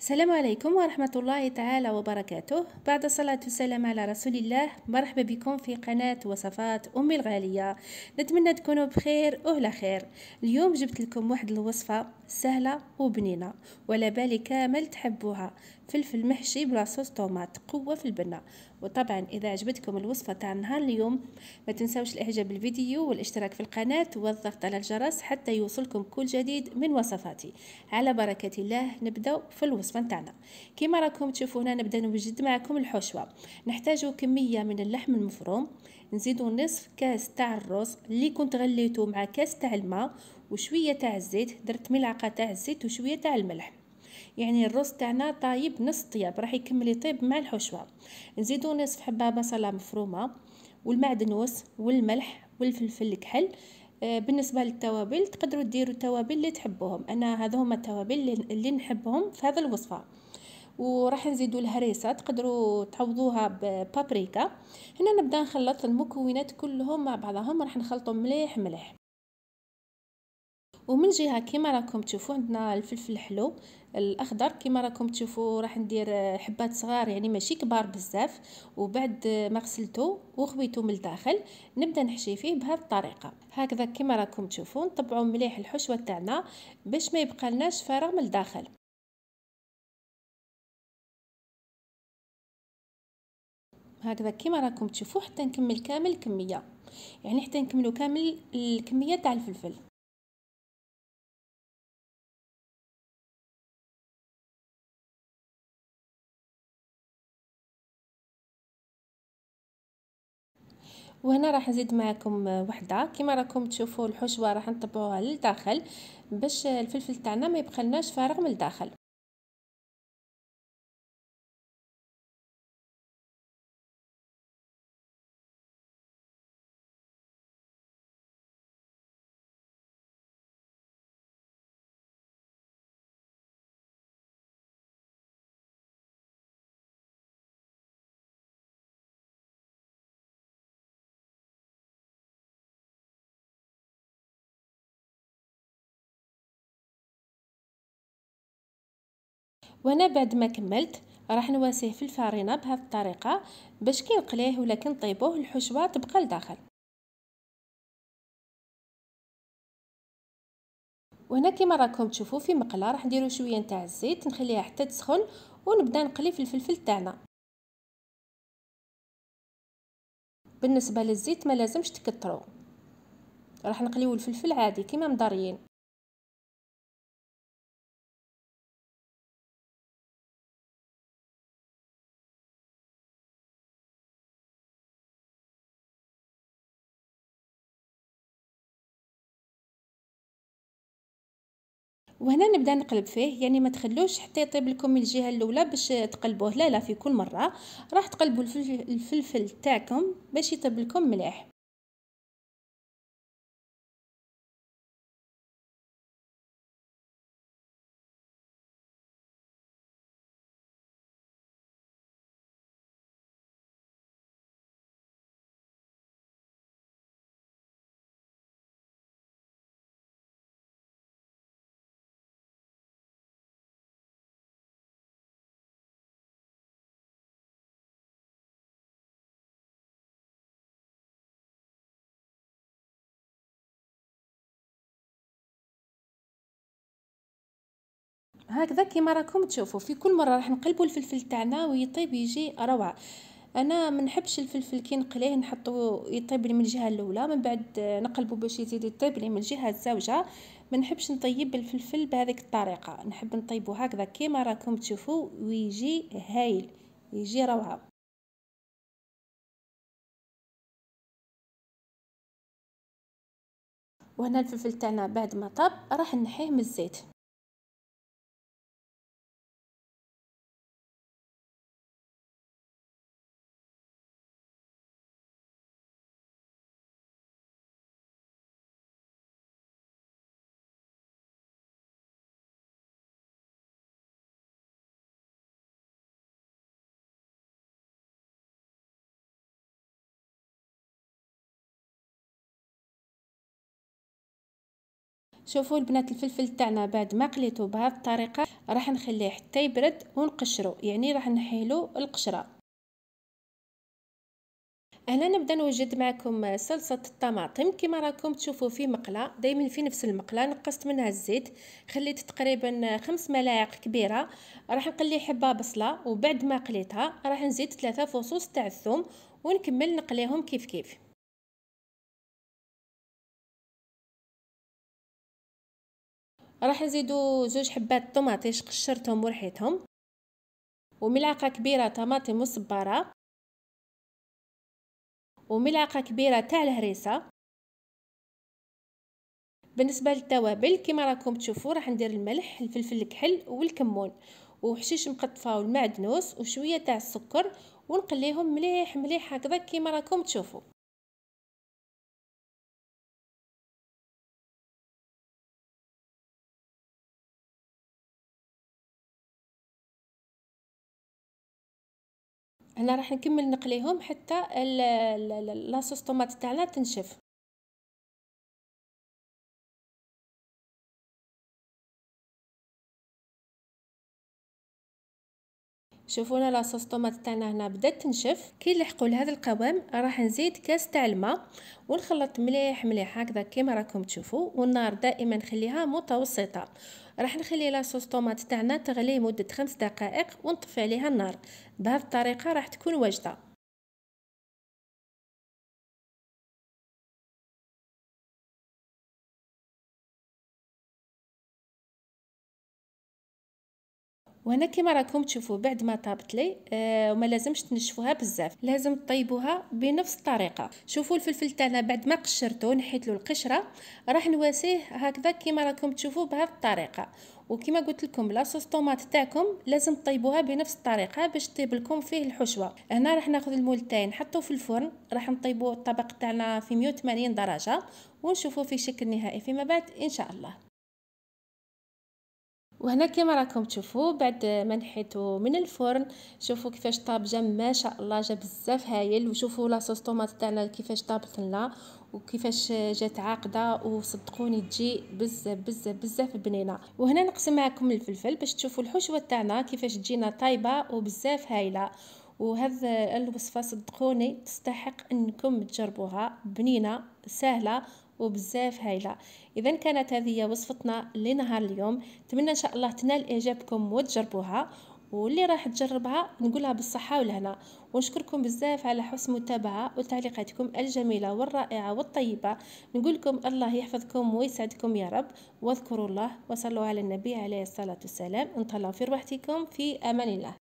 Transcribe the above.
السلام عليكم ورحمة الله تعالى وبركاته بعد الصلاة السلام على رسول الله مرحبا بكم في قناة وصفات أمي الغالية نتمنى تكونوا بخير أهلا خير اليوم جبت لكم واحد الوصفة سهله وبنينه ولا بالي كامل تحبوها فلفل محشي بلا صوص طوماط قوه في البنه وطبعا اذا عجبتكم الوصفه تاع نهار اليوم ما تنسوش الاعجاب بالفيديو والاشتراك في القناه والضغط على الجرس حتى يوصلكم كل جديد من وصفاتي على بركه الله نبداو في الوصفه تاعنا كما راكم تشوفوا هنا نبدا نوجد معكم الحشوه نحتاج كميه من اللحم المفروم نزيدو نصف كاس تاع الرز اللي كنت غليته مع كاس تاع الماء وشويه تاع الزيت درت ملعقه تاع الزيت وشويه تاع الملح يعني الرز تاعنا طايب نص طياب راح يكمل يطيب مع الحشوه نزيدو نصف حبه بصله مفرومه والمعدنوس والملح والفلفل الكحل آه، بالنسبه للتوابل تقدروا ديروا التوابل اللي تحبوهم انا هذو هما التوابل اللي نحبهم في هذه الوصفه وراح نزيدو الهريسه تقدروا تعوضوها ببابريكا هنا نبدا نخلط المكونات كلهم مع بعضهم راح نخلطهم مليح مليح ومن جهه كما راكم تشوفوا عندنا الفلفل الحلو الاخضر كما راكم تشوفوا راح ندير حبات صغار يعني ماشي كبار بزاف وبعد ما غسلته وخويته من الداخل نبدا نحشي فيه بهذه الطريقه هكذا كما راكم تشوفوا نطبعوا مليح الحشوه تاعنا باش ما يبقى لناش فراغ من الداخل هكذا كيما راكم تشوفوا حتى نكمل كامل الكميه يعني حتى نكملوا كامل الكميه تاع الفلفل وهنا راح نزيد معكم وحده كيما راكم تشوفوا الحشوه راح نطبعوها للداخل باش الفلفل تاعنا ما يبقى لناش فارغ من الداخل وانا بعد ما كملت راح نواسيه في الفارينه بهذه الطريقه باش كي نقليه ولا كي نطيبوه الحشوه تبقى لداخل وهنا كما راكم تشوفوا في مقله راح نديرو شويه نتاع الزيت نخليها حتى تسخن ونبدا نقلي في الفلفل تاعنا بالنسبه للزيت ما لازمش تكترو راح نقليو الفلفل عادي كما مضريين وهنا نبدا نقلب فيه يعني ما تخلوش حتى يطيب لكم الجهه الاولى باش تقلبوه لا لا في كل مره راح تقلبوا الفلفل تاعكم باش يطيب لكم مليح هكذا كيما راكم تشوفوا في كل مره راح نقلبوا الفلفل تاعنا ويطيب يجي روعه انا ما نحبش الفلفل كي نقليه نحطو يطيب لي من الجهه الاولى من بعد نقلبو باش يزيد يطيب لي من الجهه الزوجه ما نحبش نطيب الفلفل بهذيك الطريقه نحب نطيبو هكذا كيما راكم تشوفوا ويجي هايل يجي روعه وهنا الفلفل تاعنا بعد ما طاب راح نحيه من الزيت شوفوا البنات الفلفل تاعنا بعد ما قليته بهذه الطريقه راح نخليه حتى يبرد ونقشره يعني راح نحيلو القشره اهلا نبدا نوجد معكم صلصه الطماطم كما راكم تشوفوا في مقله دائما في نفس المقله نقصت منها الزيت خليت تقريبا خمس ملاعق كبيره راح نقلي حبه بصله وبعد ما قليتها راح نزيد ثلاثة فصوص تاع الثوم ونكمل نقليهم كيف كيف راح نزيدو زوج حبات طوماطيش قشرتهم ورحيتهم وملعقه كبيره طماطم مصبره وملعقه كبيره تاع الهريسه بالنسبه للتوابل كما راكم تشوفوا راح ندير الملح الفلفل الكحل والكمون وحشيش مقطفه والمعدنوس وشويه تاع السكر ونقليهم مليح مليح هكذا كما راكم تشوفوا هنا راح نكمل نقليهم حتى لاصوص طوماط تاعنا تنشف شوفونا لاصوص طوماط تاعنا هنا بدات تنشف كي نلحقوا لهذا القوام راح نزيد كاس تاع الماء ونخلط مليح مليح هكذا كيما راكم تشوفوا والنار دائما نخليها متوسطه راح نخلي لاصوص طوماط تاعنا تغلي مده خمس دقائق ونطفي عليها النار بهذه الطريقه راح تكون واجده وهنا كما راكم تشوفوا بعد ما طابت لي آه وما لازمش تنشفوها بزاف لازم تطيبوها بنفس الطريقه شوفوا الفلفل تاعنا بعد ما قشرته نحيت له القشره راح نواسيه هكذا كما راكم تشوفوا بهذه الطريقه وكما قلت لكم لاصوص طوماط تاعكم لازم طيبوها بنفس الطريقه باش تطيب لكم فيه الحشوه هنا راح ناخذ المول تاعي نحطوه في الفرن راح نطيبوا الطبق تاعنا في 180 درجه ونشوفوا في شكل نهائي فيما بعد ان شاء الله وهنا كما راكم تشوفوا بعد ما نحيتو من الفرن شوفوا كيفاش طاب جا ما شاء الله جا بزاف هايل وشوفوا لاصوص طوماط تاعنا كيفاش طابت لنا وكيفاش جات عاقده وصدقوني تجي بزاف بزاف بزاف بنينه وهنا نقسم معكم الفلفل باش تشوفوا الحشوه تاعنا كيفاش تجينا طايبه وبزاف هايله وهذا الوصفه صدقوني تستحق انكم تجربوها بنينه سهله وبزاف هايله اذا كانت هذه هي وصفتنا لنهار اليوم نتمنى ان شاء الله تنال اعجابكم وتجربوها واللي راح تجربها نقولها بالصحه والهنا ونشكركم بزاف على حسن المتابعه وتعليقاتكم الجميله والرائعه والطيبه نقول لكم الله يحفظكم ويسعدكم يا رب واذكروا الله وصلوا على النبي عليه الصلاه والسلام انطلعوا في روحتكم في امان الله